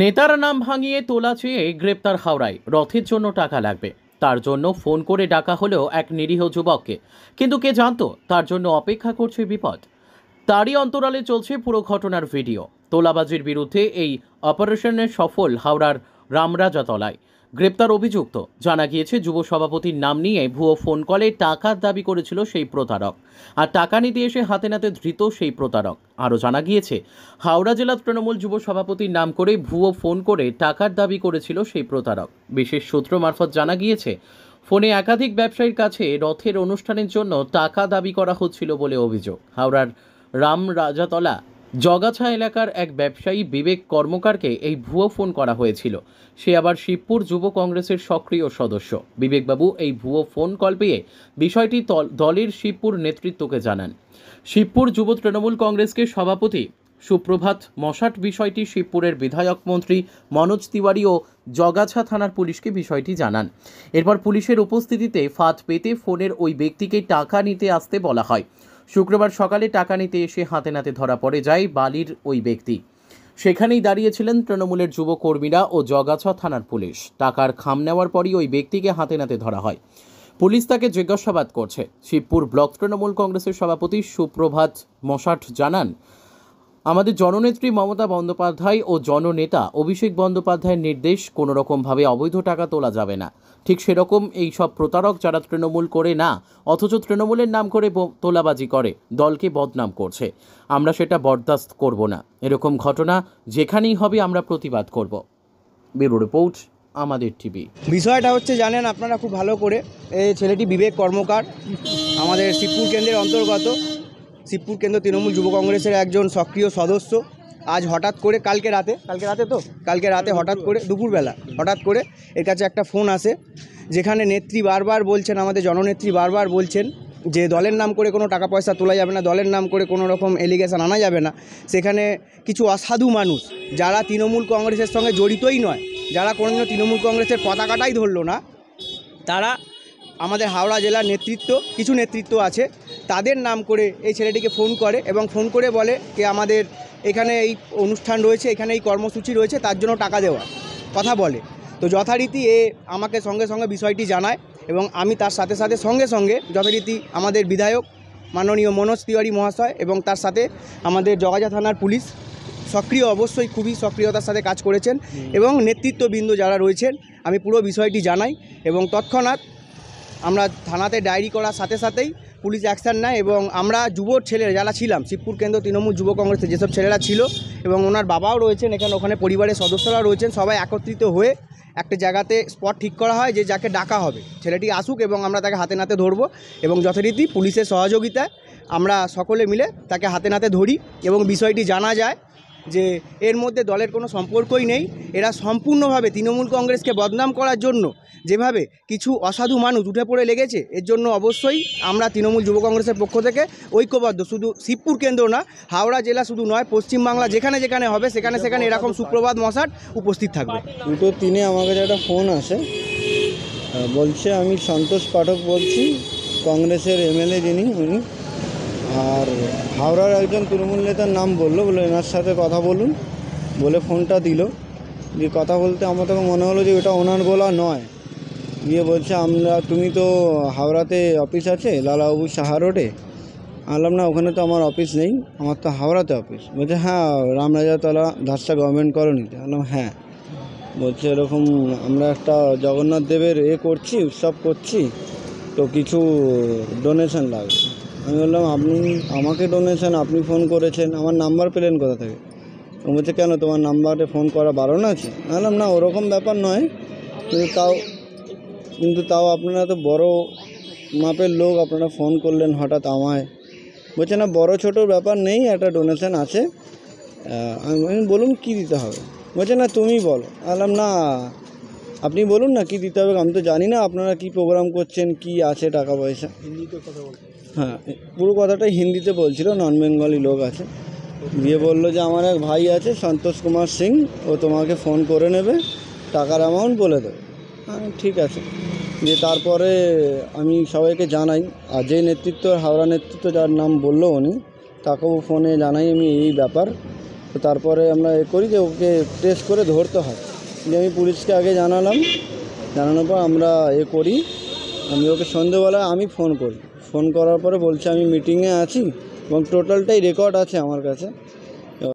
নেতার নাম ভাঙিয়ে তোলা চেয়ে গ্রেপ্তার হাওড়ায় রথের জন্য টাকা লাগবে তার জন্য ফোন করে ডাকা হলেও এক নিরীহ যুবককে কিন্তু কে জানতো তার জন্য অপেক্ষা করছে বিপদ তারই অন্তরালে চলছে পুরো ঘটনার ভিডিও তোলাবাজির বিরুদ্ধে এই অপারেশনে সফল হাওড়ার রামরাজাতলায় গ্রেপ্তার অভিযুক্ত জানা গিয়েছে যুব সভাপতির নাম নিয়ে ভুয়ো ফোন কলে টাকার দাবি করেছিল সেই প্রতারক আর টাকা নিতে এসে হাতে নাতে ধৃত সেই প্রতারক আরও জানা গিয়েছে হাওড়া জেলা তৃণমূল যুব সভাপতির নাম করে ভুয়ো ফোন করে টাকার দাবি করেছিল সেই প্রতারক বিশেষ সূত্র মারফত জানা গিয়েছে ফোনে একাধিক ব্যবসায়ীর কাছে রথের অনুষ্ঠানের জন্য টাকা দাবি করা হচ্ছিল বলে অভিযোগ হাওড়ার রাম রাজাতলা জগাছা এলাকার এক ব্যবসায়ী বিবেক কর্মকারকে এই ভুয়ো ফোন করা হয়েছিল সে আবার শিবপুর যুব কংগ্রেসের সক্রিয় সদস্য বিবেকবাবু এই ভুয়ো ফোন কল পেয়ে বিষয়টি দলের শিবপুর নেতৃত্বকে জানান শিবপুর যুব তৃণমূল কংগ্রেসকে সভাপতি সুপ্রভাত মশাট বিষয়টি শিবপুরের বিধায়ক মন্ত্রী মনোজ তিওয়ারি ও জগাছা থানার পুলিশকে বিষয়টি জানান এরপর পুলিশের উপস্থিতিতে ফাঁদ পেতে ফোনের ওই ব্যক্তিকে টাকা নিতে আসতে বলা হয় শুক্রবার সকালে টাকা নিতে এসে হাতে নাতে ধরা পড়ে যায় বালির ওই ব্যক্তি সেখানেই দাঁড়িয়েছিলেন তৃণমূলের যুবকর্মীরা ও জগাছা থানার পুলিশ টাকার খাম নেওয়ার পরই ওই ব্যক্তিকে হাতে নাতে ধরা হয় পুলিশ তাকে জিজ্ঞাসাবাদ করছে শিবপুর ব্লক তৃণমূল কংগ্রেসের সভাপতি সুপ্রভাত মশাট জানান আমাদের জননেত্রী মমতা বন্দ্যোপাধ্যায় ও জননেতা অভিষেক বন্দ্যোপাধ্যায়ের নির্দেশ কোনো রকমভাবে অবৈধ টাকা তোলা যাবে না ঠিক সেরকম এই সব প্রতারক যারা তৃণমূল করে না অথচ তৃণমূলের নাম করে তোলাবাজি করে দলকে বদনাম করছে আমরা সেটা বরদাস্ত করব না এরকম ঘটনা যেখানেই হবে আমরা প্রতিবাদ করব ব্যুরো রিপোর্ট আমাদের টিভি বিষয়টা হচ্ছে জানেন আপনারা খুব ভালো করে এই ছেলেটি বিবেক কর্মকার আমাদের শিবপুর কেন্দ্রের অন্তর্গত শিবপুর কেন্দ্র তৃণমূল যুব কংগ্রেসের একজন সক্রিয় সদস্য আজ হঠাৎ করে কালকে রাতে কালকে রাতে তো কালকে রাতে হঠাৎ করে দুপুরবেলা হঠাৎ করে এর কাছে একটা ফোন আসে যেখানে নেত্রী বারবার বলছেন আমাদের জননেত্রী বারবার বলছেন যে দলের নাম করে কোনো টাকা পয়সা তোলা যাবে না দলের নাম করে কোনো রকম এলিগেশন আনা যাবে না সেখানে কিছু অসাধু মানুষ যারা তৃণমূল কংগ্রেসের সঙ্গে জড়িতই নয় যারা কোনোদিনও তৃণমূল কংগ্রেসের পতাকাটাই ধরল না তারা আমাদের হাওড়া জেলার নেতৃত্ব কিছু নেতৃত্ব আছে তাদের নাম করে এই ছেলেটিকে ফোন করে এবং ফোন করে বলে যে আমাদের এখানে এই অনুষ্ঠান রয়েছে এখানে এই কর্মসূচি রয়েছে তার জন্য টাকা দেওয়া কথা বলে তো যথারীতি এ আমাকে সঙ্গে সঙ্গে বিষয়টি জানায় এবং আমি তার সাথে সাথে সঙ্গে সঙ্গে যথারীতি আমাদের বিধায়ক মাননীয় মনোজ তিওয়ারি মহাশয় এবং তার সাথে আমাদের জগাজা থানার পুলিশ সক্রিয় অবশ্যই খুবই সক্রিয়তার সাথে কাজ করেছেন এবং নেতৃত্ববৃন্দ যারা রয়েছেন আমি পুরো বিষয়টি জানাই এবং তৎক্ষণাৎ আমরা থানাতে ডায়েরি করার সাথে সাথেই পুলিশ অ্যাকশান নেয় এবং আমরা যুব ছেলে যারা ছিলাম শিবপুর কেন্দ্র তৃণমূল যুব কংগ্রেসের যেসব ছেলেরা ছিল এবং ওনার বাবাও রয়েছেন এখানে ওখানে পরিবারের সদস্যরা রয়েছেন সবাই একত্রিত হয়ে একটা জায়গাতে স্পট ঠিক করা হয় যে যাকে ডাকা হবে ছেলেটি আসুক এবং আমরা তাকে হাতে নাতে ধরবো এবং যথারীতি পুলিশের সহযোগিতায় আমরা সকলে মিলে তাকে হাতে নাতে ধরি এবং বিষয়টি জানা যায় যে এর মধ্যে দলের কোনো সম্পর্কই নেই এরা সম্পূর্ণভাবে তৃণমূল কংগ্রেসকে বদনাম করার জন্য যেভাবে কিছু অসাধু মানুষ উঠে পড়ে লেগেছে এর জন্য অবশ্যই আমরা তৃণমূল যুব কংগ্রেসের পক্ষ থেকে ঐক্যবদ্ধ শুধু শিবপুর কেন্দ্র না হাওড়া জেলা শুধু নয় পশ্চিমবাংলা যেখানে যেখানে হবে সেখানে সেখানে এরকম সুপ্রভাত মশাট উপস্থিত থাকবে দুটো তিনে আমার কাছে একটা ফোন আসে বলছে আমি সন্তোষ পাঠক বলছি কংগ্রেসের এমএলএ যিনি উনি আর হাওড়ার একজন তৃণমূল নেতার নাম বললো বলে এনার সাথে কথা বলুন বলে ফোনটা দিল দিয়ে কথা বলতে আমার তখন মনে হলো যে ওটা ওনার গোলা নয় দিয়ে বলছে আমরা তুমি তো হাওড়াতে অফিস আছে লালাবাবু সাহা রোডে আনলাম না ওখানে তো আমার অফিস নেই আমার তো হাওড়াতে অফিস বলছে হ্যাঁ রামরাজাতলা ধাসা গভর্নমেন্ট কলোনিতে আনলাম হ্যাঁ বলছে এরকম আমরা একটা জগন্নাথ দেবের এ করছি উৎসব করছি তো কিছু ডোনেশন লাগবে আমি বললাম আপনি আমাকে ডোনেশন আপনি ফোন করেছেন আমার নাম্বার পেলেন কোথা থেকে বলছে কেন তোমার নাম্বারে ফোন করা বারণ আছে বললাম না ওরকম ব্যাপার নয় কিন্তু তাও কিন্তু তাও আপনারা তো বড় মাপের লোক আপনারা ফোন করলেন হঠাৎ আমায় বলছে না বড় ছোটোর ব্যাপার নেই একটা ডোনেশন আছে আমি বলুন কী দিতে হবে বলছে না তুমি বলো বললাম না আপনি বলুন না কি দিতে হবে আমি তো জানি না আপনারা কি প্রোগ্রাম করছেন কি আছে টাকা পয়সা হ্যাঁ পুরো কথাটা হিন্দিতে বলছিল নন বেঙ্গলি লোক আছে দিয়ে বললো যে আমার এক ভাই আছে সন্তোষ কুমার সিং ও তোমাকে ফোন করে নেবে টাকার অ্যামাউন্ট বলে দেবে হ্যাঁ ঠিক আছে দিয়ে তারপরে আমি সবাইকে জানাই আর যে নেতৃত্ব হাওড়া নেতৃত্ব যার নাম বললো উনি তাকেও ফোনে জানাই আমি এই ব্যাপার তো তারপরে আমরা এ করি যে ওকে টেস্ট করে ধরতে হয় যে আমি পুলিশকে আগে জানালাম জানানোর পর আমরা এ করি আমি ওকে সন্ধেবেলায় আমি ফোন করি ফোন করার পরে বলছে আমি মিটিংয়ে আছি এবং টোটালটাই রেকর্ড আছে আমার কাছে